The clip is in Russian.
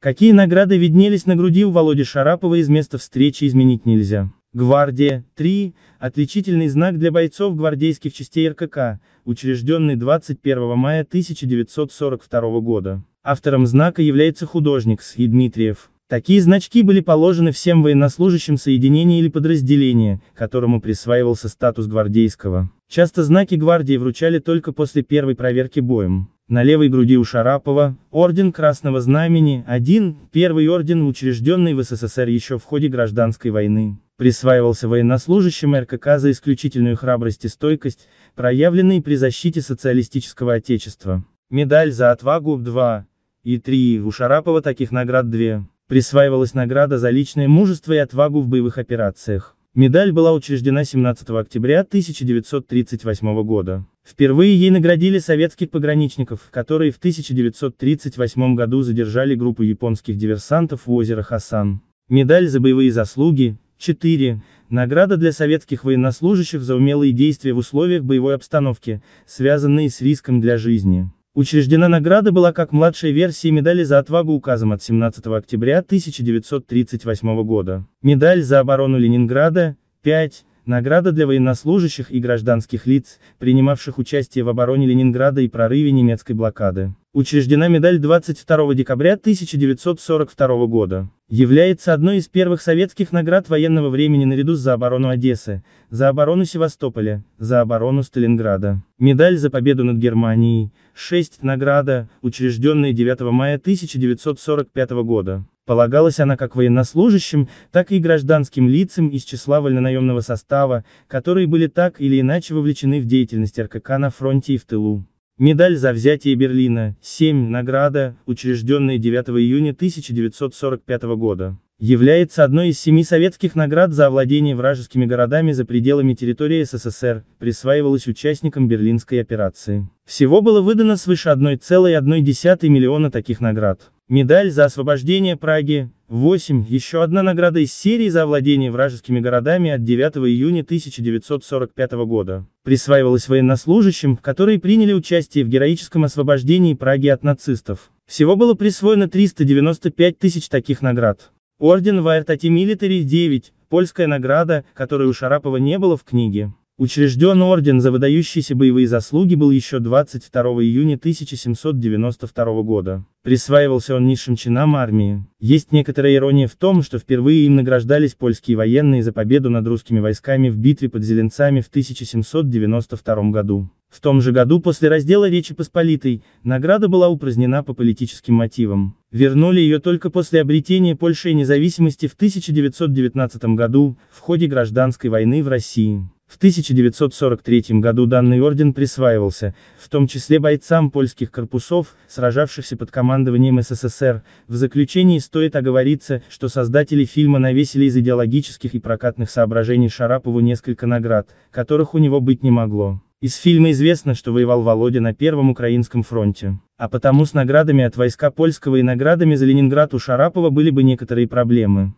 Какие награды виднелись на груди у Володи Шарапова из места встречи изменить нельзя. Гвардия, 3, отличительный знак для бойцов гвардейских частей РКК, учрежденный 21 мая 1942 года. Автором знака является художник С. С.И. Дмитриев. Такие значки были положены всем военнослужащим соединения или подразделения, которому присваивался статус гвардейского. Часто знаки гвардии вручали только после первой проверки боем. На левой груди у Шарапова – орден Красного Знамени, один, первый орден, учрежденный в СССР еще в ходе Гражданской войны. Присваивался военнослужащим РКК за исключительную храбрость и стойкость, проявленные при защите социалистического отечества. Медаль за отвагу – 2 и 3, у Шарапова таких наград 2. Присваивалась награда за личное мужество и отвагу в боевых операциях. Медаль была учреждена 17 октября 1938 года. Впервые ей наградили советских пограничников, которые в 1938 году задержали группу японских диверсантов в озеро Хасан. Медаль за боевые заслуги, 4. Награда для советских военнослужащих за умелые действия в условиях боевой обстановки, связанные с риском для жизни. Учреждена награда была как младшая версия медали за отвагу указом от 17 октября 1938 года. Медаль за оборону Ленинграда, 5. Награда для военнослужащих и гражданских лиц, принимавших участие в обороне Ленинграда и прорыве немецкой блокады. Учреждена медаль 22 декабря 1942 года. Является одной из первых советских наград военного времени наряду за оборону Одессы, за оборону Севастополя, за оборону Сталинграда. Медаль за победу над Германией, 6 награда, учрежденная 9 мая 1945 года. Полагалась она как военнослужащим, так и гражданским лицам из числа вольнонаемного состава, которые были так или иначе вовлечены в деятельность РКК на фронте и в тылу. Медаль за взятие Берлина, 7, награда, учрежденная 9 июня 1945 года, является одной из семи советских наград за овладение вражескими городами за пределами территории СССР, присваивалась участникам Берлинской операции. Всего было выдано свыше 1,1 миллиона таких наград. Медаль за освобождение Праги, 8, еще одна награда из серии за овладение вражескими городами от 9 июня 1945 года, присваивалась военнослужащим, которые приняли участие в героическом освобождении Праги от нацистов. Всего было присвоено 395 тысяч таких наград. Орден Вайртати Милитари 9, польская награда, которой у Шарапова не было в книге. Учрежден орден за выдающиеся боевые заслуги был еще 22 июня 1792 года. Присваивался он низшим чинам армии. Есть некоторая ирония в том, что впервые им награждались польские военные за победу над русскими войсками в битве под Зеленцами в 1792 году. В том же году после раздела Речи Посполитой, награда была упразднена по политическим мотивам. Вернули ее только после обретения Польшей независимости в 1919 году, в ходе гражданской войны в России. В 1943 году данный орден присваивался, в том числе бойцам польских корпусов, сражавшихся под командованием СССР. В заключении стоит оговориться, что создатели фильма навесили из идеологических и прокатных соображений Шарапову несколько наград, которых у него быть не могло. Из фильма известно, что воевал Володя на Первом Украинском фронте. А потому с наградами от войска польского и наградами за Ленинград у Шарапова были бы некоторые проблемы.